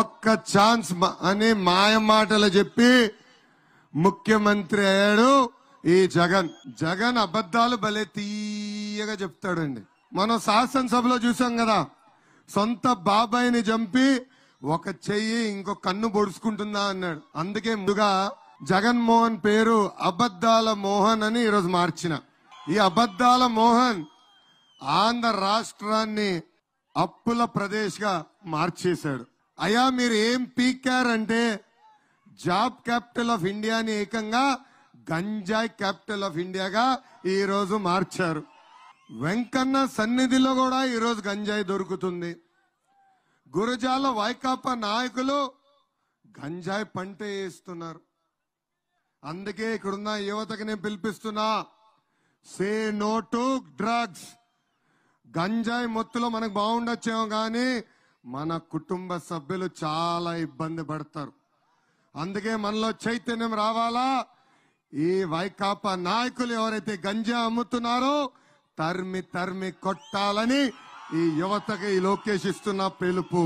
ఒక్క ఛాన్స్ అని మాయ మాటలు చెప్పి ముఖ్యమంత్రి అయ్యాడు ఈ జగన్ జగన్ అబద్ధాలు భలే తీయగా చెప్తాడండి మనం శాసనసభలో చూసాం కదా సొంత బాబాయిని చంపి ఒక చెయ్యి ఇంకో కన్ను పొడుచుకుంటుందా అన్నాడు అందుకే ముందుగా జగన్మోహన్ పేరు అబద్ధాల మోహన్ అని ఈరోజు మార్చిన ఈ అబద్ధాల మోహన్ ఆంధ్ర రాష్ట్రాన్ని అప్పుల ప్రదేశ్గా మార్చేశాడు అయా మీరు ఏం పీకారంటే జాబ్ క్యాపిటల్ ఆఫ్ ఇండియాని ఏకంగా గంజాయ్ క్యాపిటల్ ఆఫ్ ఇండియాగా ఈ రోజు మార్చారు వెంకన్న సన్నిధిలో కూడా ఈరోజు గంజాయి దొరుకుతుంది గురజాల వైకాపా నాయకులు గంజాయి పంట వేస్తున్నారు అందుకే ఇక్కడున్న యువతకి నేను పిలిపిస్తున్నా సే నో టు డ్రగ్స్ గంజాయి మొత్తులో మనకు బాగుండొచ్చేమో కానీ మన కుటుంబ సభ్యులు చాలా ఇబ్బంది పడతారు అందుకే మనలో చైతన్యం రావాలా ఈ వైకాపా నాయకులు ఎవరైతే గంజా అమ్ముతున్నారో తర్మి తర్మి కొట్టాలని ఈ యువతకి ఈ లోకేష్ ఇస్తున్న పిలుపు